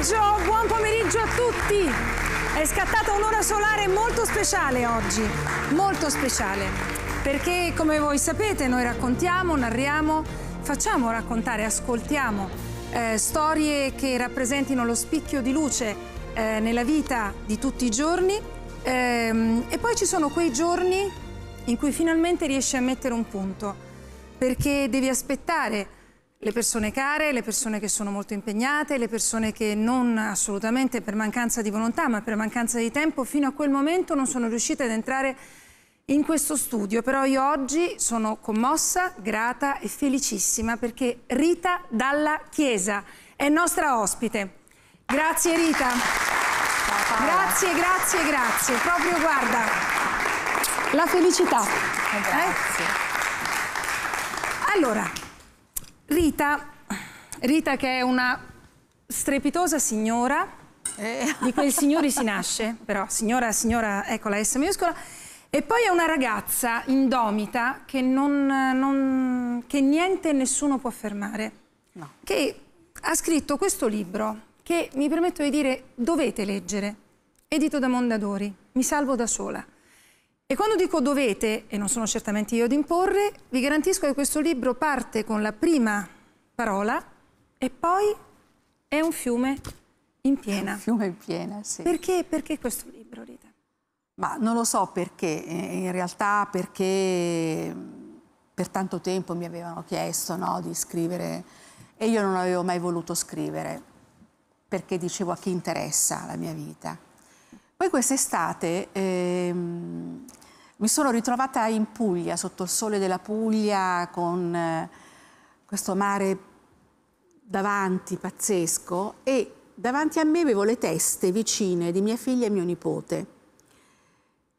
pomeriggio, buon pomeriggio a tutti! È scattata un'ora solare molto speciale oggi, molto speciale, perché come voi sapete noi raccontiamo, narriamo, facciamo raccontare, ascoltiamo eh, storie che rappresentino lo spicchio di luce eh, nella vita di tutti i giorni ehm, e poi ci sono quei giorni in cui finalmente riesci a mettere un punto, perché devi aspettare le persone care, le persone che sono molto impegnate, le persone che non assolutamente per mancanza di volontà ma per mancanza di tempo fino a quel momento non sono riuscite ad entrare in questo studio, però io oggi sono commossa, grata e felicissima perché Rita Dalla Chiesa è nostra ospite. Grazie Rita. Grazie, grazie, grazie. Proprio guarda, la felicità. Grazie. Eh? Allora, Rita, Rita che è una strepitosa signora, eh. di quei signori si nasce, però signora, signora, ecco la S minuscola, e poi è una ragazza indomita che, non, non, che niente e nessuno può fermare, no. che ha scritto questo libro che mi permetto di dire dovete leggere, edito da Mondadori, mi salvo da sola. E quando dico dovete, e non sono certamente io ad imporre, vi garantisco che questo libro parte con la prima parola e poi è un fiume in piena. Un fiume in piena, sì. Perché, perché questo libro, Rita? Ma non lo so perché, eh, in realtà perché mm, per tanto tempo mi avevano chiesto no, di scrivere e io non avevo mai voluto scrivere perché dicevo a chi interessa la mia vita. Poi quest'estate ehm, mi sono ritrovata in Puglia, sotto il sole della Puglia, con eh, questo mare davanti, pazzesco, e davanti a me avevo le teste vicine di mia figlia e mio nipote.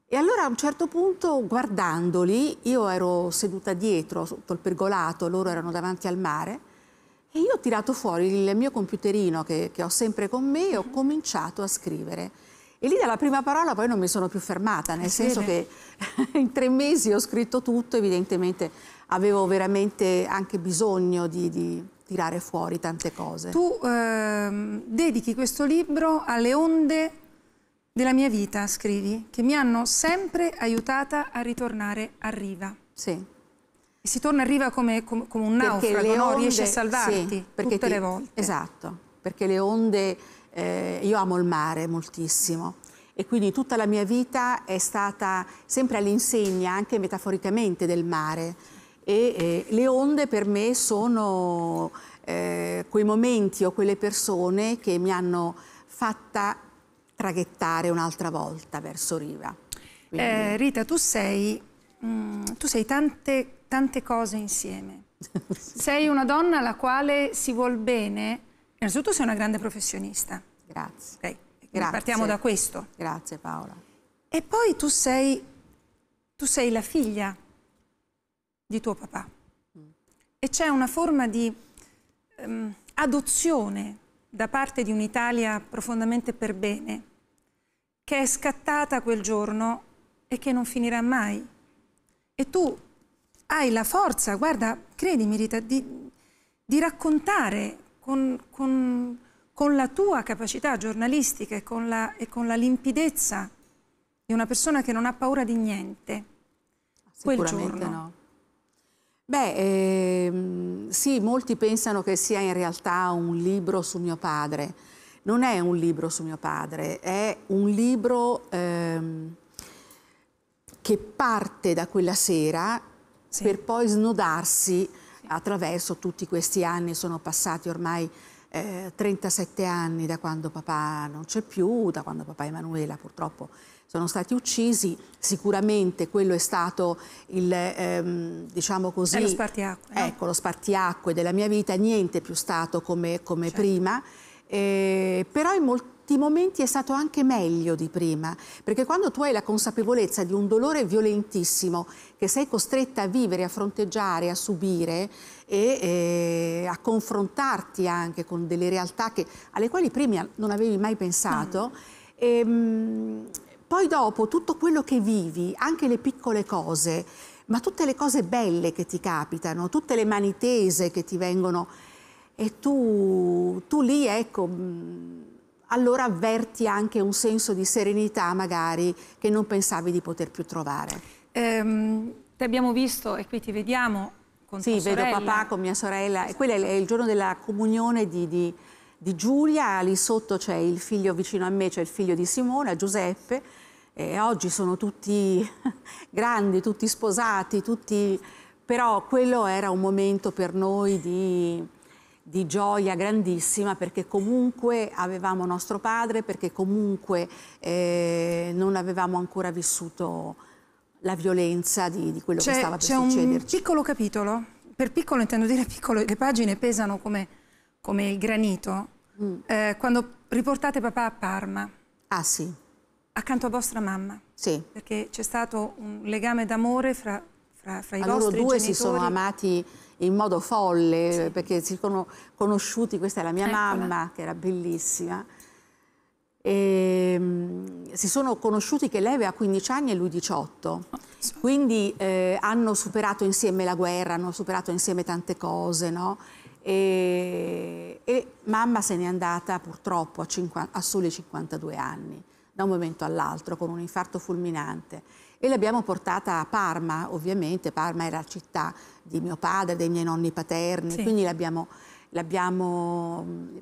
E allora a un certo punto, guardandoli, io ero seduta dietro, sotto il pergolato, loro erano davanti al mare, e io ho tirato fuori il mio computerino che, che ho sempre con me e ho mhm. cominciato a scrivere e lì dalla prima parola poi non mi sono più fermata, nel è eh, senso bene. che in tre mesi ho scritto tutto, evidentemente avevo veramente anche bisogno di, di tirare fuori tante cose. Tu ehm, dedichi questo libro alle onde della mia vita, scrivi, che mi hanno sempre aiutata a ritornare a riva. Sì. E si torna a riva come, come, come un perché naufrago, onde, no? riesci a salvarti sì, tutte ti, le volte. Esatto, perché le onde eh, io amo il mare moltissimo e quindi tutta la mia vita è stata sempre all'insegna, anche metaforicamente, del mare. E eh, le onde per me sono eh, quei momenti o quelle persone che mi hanno fatta traghettare un'altra volta verso riva. Quindi... Eh, Rita, tu sei, mh, mm, tu sei tante, tante cose insieme. sì. Sei una donna alla quale si vuol bene Innanzitutto sei una grande professionista. Grazie. Okay. Grazie. Partiamo da questo. Grazie Paola. E poi tu sei, tu sei la figlia di tuo papà. Mm. E c'è una forma di um, adozione da parte di un'Italia profondamente per bene, che è scattata quel giorno e che non finirà mai. E tu hai la forza, guarda, credimi Rita, di, di raccontare con, con, con la tua capacità giornalistica e con, la, e con la limpidezza di una persona che non ha paura di niente quel giorno. No. Beh, ehm, sì, molti pensano che sia in realtà un libro su mio padre. Non è un libro su mio padre, è un libro ehm, che parte da quella sera sì. per poi snodarsi attraverso tutti questi anni, sono passati ormai eh, 37 anni da quando papà non c'è più, da quando papà Emanuela purtroppo sono stati uccisi, sicuramente quello è stato il, ehm, diciamo così... Eh, lo spartiacque. No? Ecco, lo spartiacque della mia vita, niente più stato come, come certo. prima, eh, però in molti certi momenti è stato anche meglio di prima, perché quando tu hai la consapevolezza di un dolore violentissimo che sei costretta a vivere, a fronteggiare, a subire e eh, a confrontarti anche con delle realtà che, alle quali prima non avevi mai pensato, mm. e, ehm, mh, poi dopo tutto quello che vivi, anche le piccole cose, ma tutte le cose belle che ti capitano, tutte le mani tese che ti vengono e tu, tu lì ecco mm, allora avverti anche un senso di serenità magari che non pensavi di poter più trovare. Ehm, ti abbiamo visto e qui ti vediamo con sì, tua sorella. Sì, vedo papà con mia sorella. Esatto. Quello è il giorno della comunione di, di, di Giulia, lì sotto c'è il figlio vicino a me, c'è il figlio di Simone, Giuseppe. E oggi sono tutti grandi, tutti sposati, tutti... però quello era un momento per noi di di gioia grandissima perché comunque avevamo nostro padre, perché comunque eh, non avevamo ancora vissuto la violenza di, di quello che stava per succederci. C'è un piccolo capitolo, per piccolo intendo dire piccolo, le pagine pesano come, come il granito, mm. eh, quando riportate papà a Parma. Ah sì. Accanto a vostra mamma. Sì. Perché c'è stato un legame d'amore fra, fra, fra i loro vostri due genitori. si sono amati in modo folle, sì. perché si sono conosciuti, questa è la mia Eccola. mamma, che era bellissima. E, ehm, si sono conosciuti che lei aveva 15 anni e lui 18, ah, quindi eh, hanno superato insieme la guerra, hanno superato insieme tante cose, no? E, e, mamma se n'è andata purtroppo a, 50, a soli 52 anni, da un momento all'altro, con un infarto fulminante e l'abbiamo portata a Parma, ovviamente, Parma era la città di mio padre, dei miei nonni paterni, sì. quindi l'abbiamo,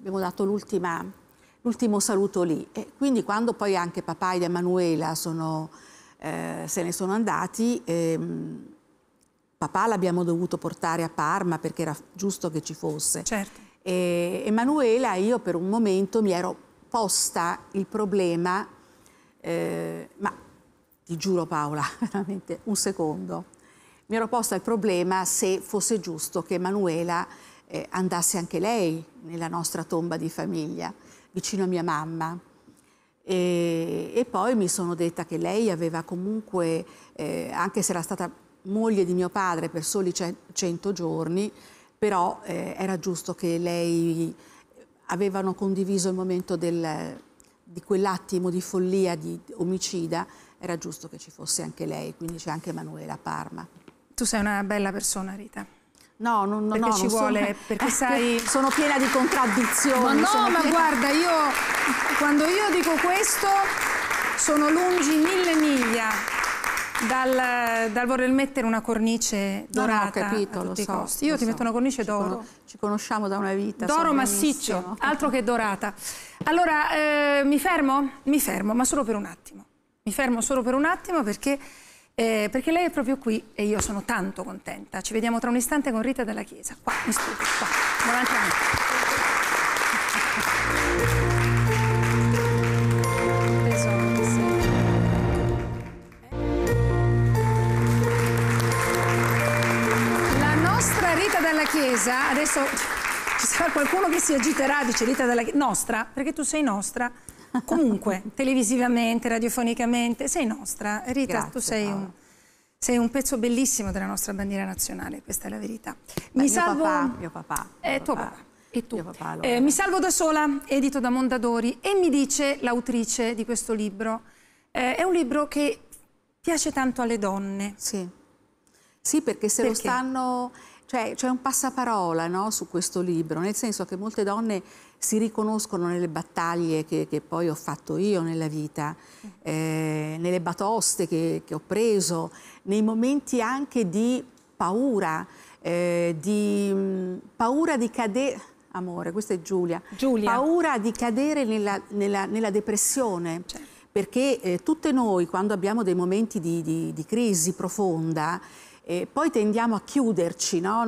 dato l'ultimo saluto lì. E quindi quando poi anche papà ed Emanuela sono, eh, se ne sono andati, ehm, papà l'abbiamo dovuto portare a Parma perché era giusto che ci fosse. Certo. E Emanuela, io per un momento mi ero posta il problema, eh, ma ti giuro Paola, veramente un secondo, mi ero posta il problema se fosse giusto che Manuela eh, andasse anche lei nella nostra tomba di famiglia, vicino a mia mamma. E, e poi mi sono detta che lei aveva comunque, eh, anche se era stata moglie di mio padre per soli 100 giorni, però eh, era giusto che lei avevano condiviso il momento del, di quell'attimo di follia di omicida era giusto che ci fosse anche lei, quindi c'è anche Emanuela Parma. Tu sei una bella persona, Rita. No, non, no, perché no, ci vuole, sono, perché sai... Sono piena di contraddizioni. Ma no, ma piena... guarda, io quando io dico questo sono lungi mille miglia dal, dal voler mettere una cornice dorata. No, no, ho capito, lo so. Costi. Io ti so. metto una cornice d'oro. ci conosciamo da una vita. D'oro massiccio, altro che dorata. Allora, eh, mi fermo? Mi fermo, ma solo per un attimo. Mi fermo solo per un attimo perché, eh, perché, lei è proprio qui e io sono tanto contenta. Ci vediamo tra un istante con Rita della Chiesa, qua in studio, qua. Davanti a me. Tesoro. dalla Chiesa, adesso ci sarà qualcuno che si agiterà, dice Rita dalla Chiesa, nostra, perché tu sei nostra, Comunque, televisivamente, radiofonicamente, sei nostra. Rita, Grazie, tu sei un, sei un, pezzo bellissimo della nostra bandiera nazionale, questa è la verità. mi mio salvo... Papà, mio papà. Eh, mio tuo papà. E tu? Papà, allora. eh, mi salvo da sola, edito da Mondadori, e mi dice l'autrice di questo libro, eh, è un libro che piace tanto alle donne. Sì, sì perché se perché? lo stanno... Cioè, c'è un passaparola no, su questo libro, nel senso che molte donne si riconoscono nelle battaglie che, che poi ho fatto io nella vita, eh, nelle batoste che, che, ho preso, nei momenti anche di paura, eh, di mh, mm, paura di cadere... Amore, questa è Giulia. Giulia. Paura di cadere nella, nella, nella depressione. Certo perché eh, tutte noi quando abbiamo dei momenti di, di, di crisi profonda eh, poi tendiamo a chiuderci, no?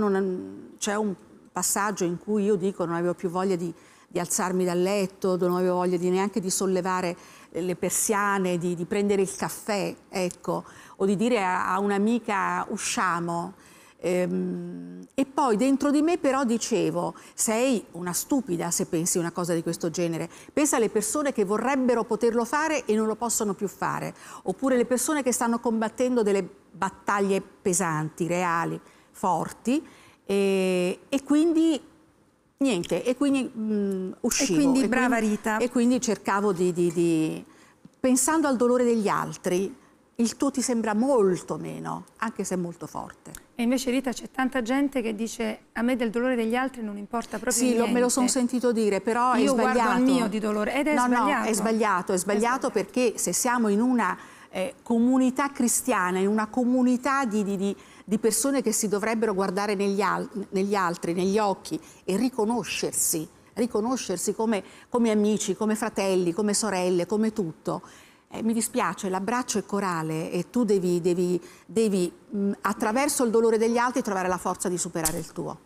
c'è un passaggio in cui io dico non avevo più voglia di, di alzarmi dal letto, non avevo voglia di neanche di sollevare le persiane, di, di prendere il caffè, ecco, o di dire a, a un'amica usciamo. Ehm, e poi dentro di me però dicevo, sei una stupida se pensi una cosa di questo genere, pensa alle persone che vorrebbero poterlo fare e non lo possono più fare, oppure le persone che stanno combattendo delle battaglie pesanti, reali, forti, e, e quindi niente, e quindi mh, mm, uscivo. E quindi e quindi, Rita. E quindi cercavo di, di, di... Pensando al dolore degli altri, il tuo ti sembra molto meno, anche se molto forte. E invece Rita c'è tanta gente che dice a me del dolore degli altri non importa proprio sì, niente. Sì, me lo sono sentito dire, però Io è sbagliato. Io guardo il mio di dolore ed è no, sbagliato. No, è sbagliato, è sbagliato, è sbagliato perché se siamo in una eh, comunità cristiana, in una comunità di, di, di di persone che si dovrebbero guardare negli, al negli altri, negli occhi e riconoscersi, riconoscersi come, come, amici, come fratelli, come sorelle, come tutto. Eh, mi dispiace, l'abbraccio è corale e tu devi, devi, devi mh, attraverso il dolore degli altri trovare la forza di superare il tuo.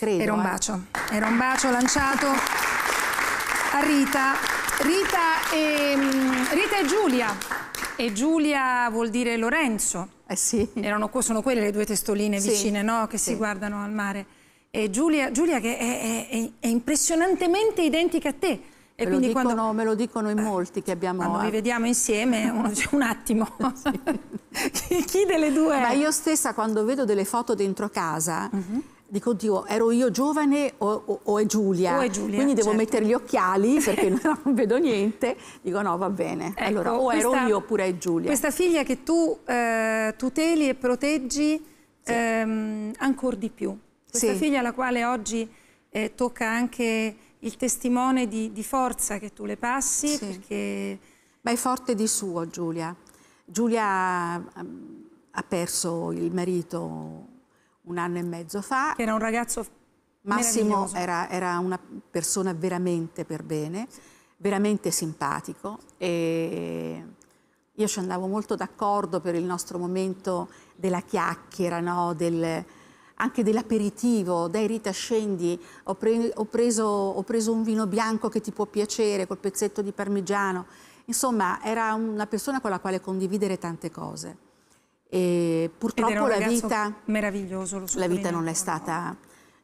Credo, era un eh. bacio, eh. era un bacio lanciato a Rita. Rita e, Rita e Giulia, e Giulia vuol dire Lorenzo. Eh sì. Erano, sono quelle le due testoline sì. vicine, no? Che sì. si guardano al mare. E Giulia, Giulia che è, è, è impressionantemente identica a te. E me, lo dicono, quando, me lo dicono in eh, molti che abbiamo... Quando vi vediamo insieme, uno, un attimo, chi, delle due... Ma io stessa quando vedo delle foto dentro casa, uh mhm. -huh dico continuo ero io giovane o, o, o, è, Giulia. o è Giulia? Quindi devo certo. mettere gli occhiali perché non vedo niente. Dico no, va bene. Ecco, allora o questa, ero io oppure è Giulia. Questa figlia che tu eh, tuteli e proteggi sì. ehm, ancora di più. Questa sì. figlia alla quale oggi eh, tocca anche il testimone di, di, forza che tu le passi. Sì. Perché... Ma è forte di suo Giulia. Giulia ha perso il marito un anno e mezzo fa. Che era un ragazzo Massimo era, era, una persona veramente per bene, veramente simpatico e io ci andavo molto d'accordo per il nostro momento della chiacchiera, no? Del, anche dell'aperitivo, dai Rita scendi, ho, pre ho, preso, ho, preso, un vino bianco che ti può piacere col pezzetto di parmigiano, insomma era una persona con la quale condividere tante cose. E purtroppo la vita, la vita non, è stata,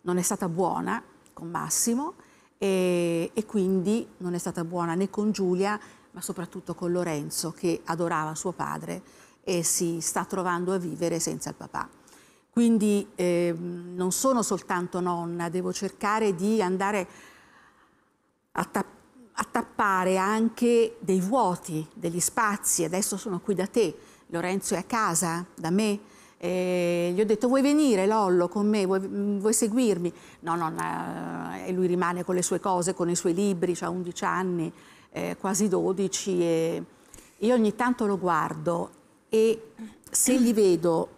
non è stata buona con Massimo e, e, quindi non è stata buona né con Giulia ma soprattutto con Lorenzo che adorava suo padre e si sta trovando a vivere senza il papà. Quindi eh, non sono soltanto nonna, devo cercare di andare a tappare a tappare anche dei vuoti, degli spazi. Adesso sono qui da te, Lorenzo è a casa da me, e gli ho detto vuoi venire Lollo con me, vuoi, vuoi seguirmi? No, no, no, eh, e lui rimane con le sue cose, con i suoi libri, ha 11 anni, eh, quasi 12 e io ogni tanto lo guardo e se gli vedo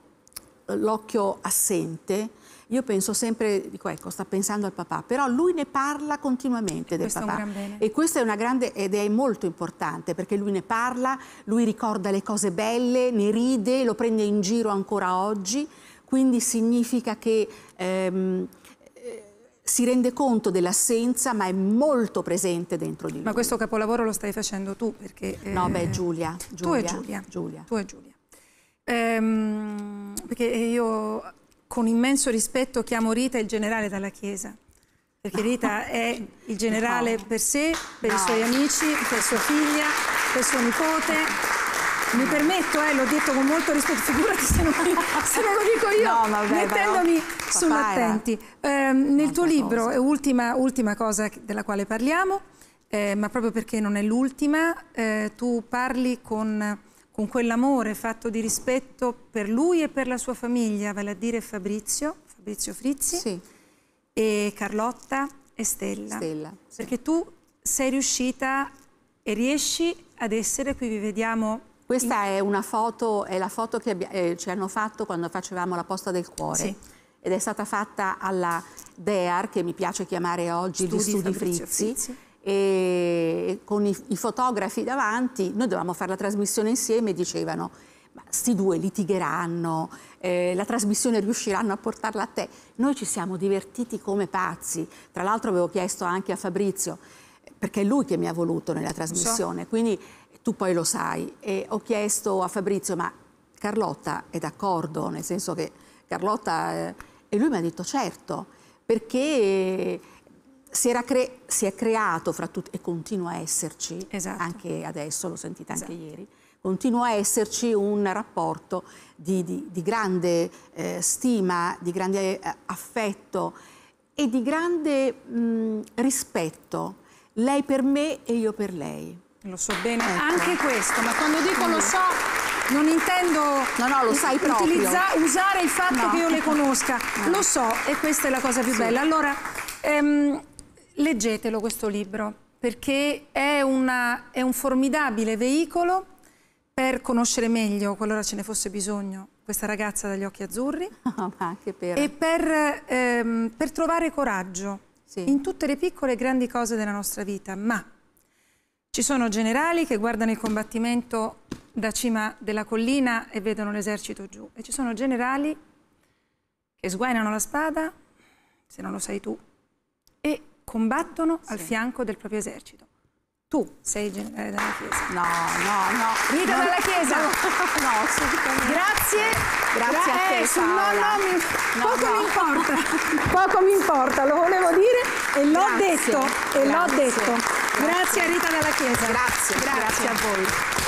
eh, l'occhio assente io penso sempre, dico ecco, sta pensando al papà, però lui ne parla continuamente del questo papà. E questa è una grande ed è molto importante perché lui ne parla, lui ricorda le cose belle, ne ride, lo prende in giro ancora oggi, quindi significa che ehm, eh, si rende conto dell'assenza ma è molto presente dentro di lui. Ma questo capolavoro lo stai facendo tu perché... Eh, no, beh, Giulia, Giulia. Tu e Giulia. Giulia. Tu e Giulia. Ehm, perché io con immenso rispetto chiamo Rita il generale dalla Chiesa, perché Rita è il generale per sé, per i suoi amici, per sua figlia, per suo nipote. Mi permetto, eh, l'ho detto con molto rispetto, figurati se non, se non lo dico io, no, vabbè, mettendomi sull'attenti. Eh, nel tuo libro, cosa. Ultima, ultima cosa della quale parliamo, eh, ma proprio perché non è l'ultima, eh, tu parli con con quell'amore fatto di rispetto per lui e per la sua famiglia, vale a dire Fabrizio, Fabrizio Frizzi, sì. e Carlotta e Stella. Stella sì. Perché tu sei riuscita e riesci ad essere, qui vi vediamo... Questa in... è una foto, è la foto che eh, ci hanno fatto quando facevamo la posta del cuore. Sì. Ed è stata fatta alla DEAR, che mi piace chiamare oggi Studi gli Studi Fabrizio Frizzi. Frizzi e con i, i fotografi davanti, noi dovevamo fare la trasmissione insieme e dicevano ma sti due litigheranno, eh, la trasmissione riusciranno a portarla a te. Noi ci siamo divertiti come pazzi, tra l'altro avevo chiesto anche a Fabrizio, perché è lui che mi ha voluto nella trasmissione, so. quindi tu poi lo sai, e ho chiesto a Fabrizio ma Carlotta è d'accordo, nel senso che Carlotta... Eh, e lui mi ha detto certo, perché si, cre- si è creato fra tutti e continua a esserci, esatto. anche adesso, l'ho sentita anche esatto. ieri, continua a esserci un rapporto di, di, di grande eh, stima, di grande eh, affetto e di grande mh, rispetto, lei per me e io per lei. Lo so bene, ecco. anche questo, ma quando dico lo so non intendo no, no, utilizza, usare il fatto no. che io le conosca, lo so e questa è la cosa più sì. bella. Allora, ehm, leggetelo questo libro perché è, una, è un formidabile veicolo per conoscere meglio, qualora ce ne fosse bisogno, questa ragazza dagli occhi azzurri oh, e per, ehm, per, trovare coraggio sì. in tutte le piccole e grandi cose della nostra vita. Ma ci sono generali che guardano il combattimento da cima della collina e vedono l'esercito giù e ci sono generali che sguainano la spada, se non lo sai tu, combattono sì. al fianco del proprio esercito. Tu sei generale eh, della Chiesa. No, no, no. Rita no, dalla Chiesa. No, no, assolutamente. Grazie. Grazie a te, Paola. No, no, mi, no, poco no. mi importa. Poco mi importa, lo volevo dire e l'ho detto. E l'ho detto. Grazie. Grazie a Rita dalla Chiesa. Grazie. Grazie, Grazie a voi.